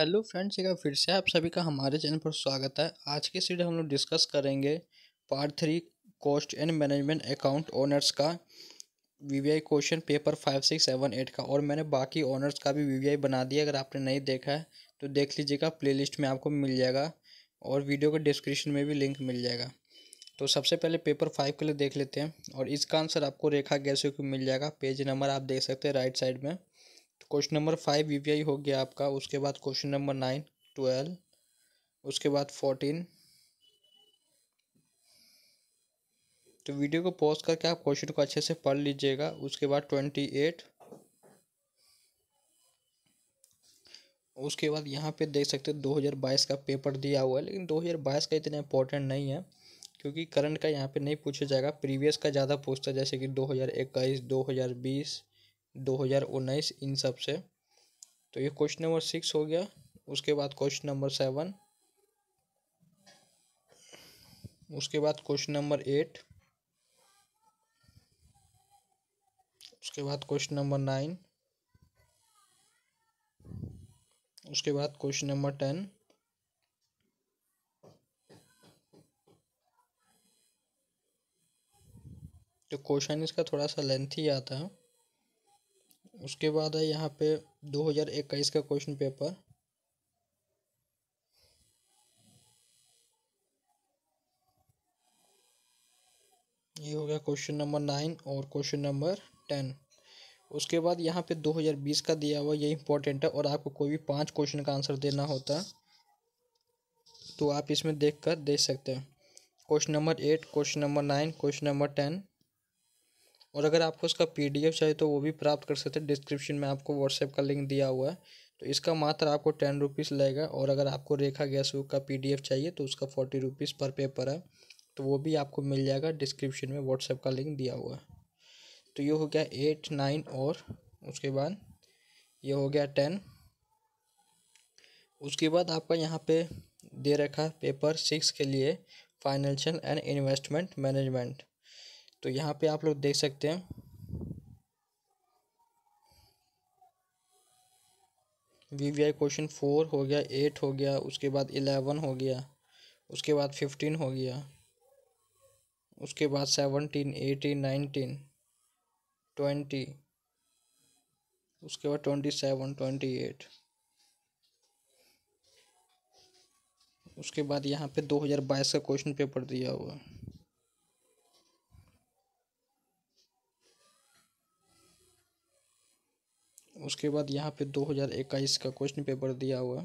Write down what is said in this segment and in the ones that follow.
hello friends एक बार फिर से आप सभी का हमारे चैनल पर स्वागत है आज के सीडियो हम लोग डिस्कस करेंगे part three cost and management account honours का VVI question paper five six seven eight का और मैंने बाकी ऑनर्स का भी वीवीआई बना दिया अगर आपने नहीं देखा है तो देख लीजिएगा लिस्ट में आपको मिल जाएगा और वीडियो के डिस्क्रिप्शन में भी लिंक मिल जाएगा तो सबसे पहले पेपर फाइव के लिए देख लेते हैं और इसका आंसर आपको रेखा गैसों को मिल जाएगा पेज नंबर आप देख सकते हैं राइट साइड में क्वेश्चन नंबर फाइव वी हो गया आपका उसके बाद क्वेश्चन नंबर नाइन ट्वेल्व उसके बाद फोर्टीन तो वीडियो को पॉज करके आप क्वेश्चन को अच्छे से पढ़ लीजिएगा उसके बाद ट्वेंटी एट उसके बाद यहाँ पे देख सकते हो बाईस का पेपर दिया हुआ है लेकिन दो हजार बाईस का इतना इंपॉर्टेंट नहीं है क्योंकि करंट का यहाँ पे नहीं पूछा जाएगा प्रीवियस का ज़्यादा पूछता है जैसे कि दो दो हजार इक्कीस हजार बीस दो हज़ार उन्नीस इन सब से तो ये क्वेश्चन नंबर सिक्स हो गया उसके बाद क्वेश्चन नंबर सेवन उसके बाद क्वेश्चन नंबर एट उसके बाद क्वेश्चन नंबर नाइन उसके बाद क्वेश्चन नंबर टेन तो क्वेश्चन इसका थोड़ा सा लेंथी आता है उसके बाद है यहाँ पे 2021 का क्वेश्चन पेपर ये हो गया क्वेश्चन नंबर नाइन और क्वेश्चन नंबर टेन उसके बाद यहाँ पे 2020 का दिया हुआ ये इंपॉर्टेंट है और आपको कोई भी पांच क्वेश्चन का आंसर देना होता तो आप इसमें देख कर दे सकते हैं question number eight question number nine question number ten और अगर आपको इसका पी चाहिए तो वो भी प्राप्त कर सकते हैं डिस्क्रिप्शन में आपको व्हाट्सएप का लिंक दिया हुआ है तो इसका मात्र आपको टेन रुपीज़ लगेगा और अगर आपको रेखा गैस बुक का पी चाहिए तो उसका फोर्टी रुपीज़ पर पेपर है तो वो भी आपको मिल जाएगा डिस्क्रिप्शन में व्हाट्सएप का लिंक दिया हुआ है तो ये हो गया एट नाइन और उसके बाद ये हो गया टेन उसके बाद आपका यहाँ पे दे रखा पेपर सिक्स के लिए फाइनेंशियल एंड इन्वेस्टमेंट मैनेजमेंट तो यहाँ पे आप लोग देख सकते हैं V V I question four हो गया एट हो गया उसके बाद इलेवन हो गया उसके बाद फिफ्टीन हो गया उसके बाद सेवनटीन एटीन नाइनटीन ट्वेंटी उसके बाद ट्वेंटी सेवन ट्वेंटी एट उसके बाद यहाँ पे दो हज़ार बाईस का क्वेश्चन पेपर दिया हुआ है उसके बाद यहाँ पे 2021 का क्वेश्चन पेपर दिया हुआ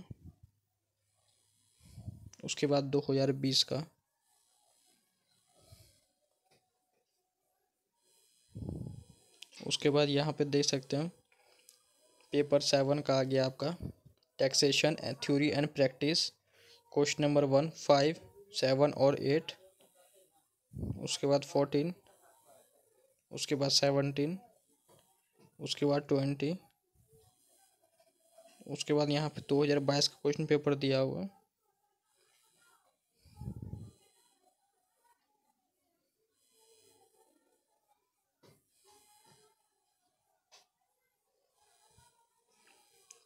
उसके बाद 2020 का उसके बाद यहाँ पे देख सकते हैं पेपर सेवन का आ गया आपका taxation and theory and practice question number one five seven और एट उसके बाद फोर्टीन उसके बाद सेवनटीन उसके बाद ट्वेंटी उसके बाद यहाँ पे 2022 का क्वेश्चन पेपर दिया हुआ है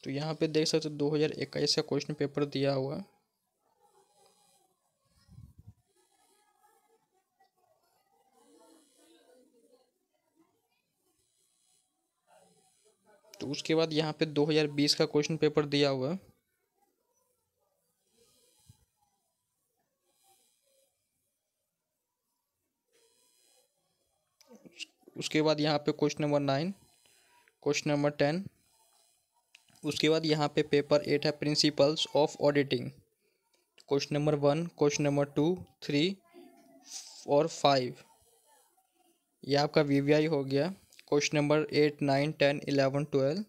तो यहाँ पे देख सकते हो दो हज़ार इक्कीस का क्वेश्चन पेपर दिया हुआ है तो उसके बाद यहाँ पे 2020 का क्वेश्चन पेपर दिया हुआ है उसके बाद यहाँ पे question number nine question number ten उसके बाद यहाँ पे पेपर एट है principles of auditing question number one question number two three और फाइव ये आपका वी हो गया question number eight nine ten eleven twelve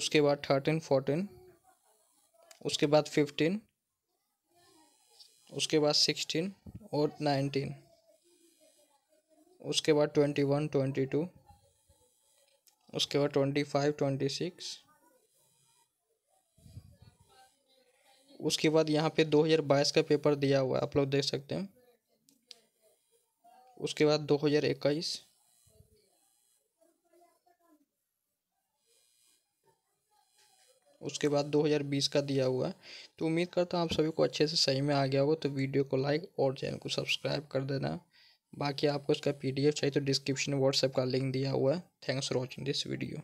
उसके बाद थर्टीन फोर्टीन उसके बाद फिफ्टीन उसके बाद सिक्सटीन और नाइनटीन उसके बाद ट्वेंटी वन ट्वेंटी टू उसके बाद ट्वेंटी फाइव ट्वेंटी सिक्स उसके बाद यहाँ पे दो हज़ार बाईस का पेपर दिया हुआ है आप लोग देख सकते हैं उसके बाद दो हज़ार इक्कीस उसके बाद 2020 का दिया हुआ है तो उम्मीद करता हूँ आप सभी को अच्छे से सही में आ गया होगा तो वीडियो को लाइक और चैनल को सब्सक्राइब कर देना बाकी आपको इसका पीडीएफ चाहिए तो डिस्क्रिप्शन व्हाट्सएप का लिंक दिया हुआ है thanks for watching this video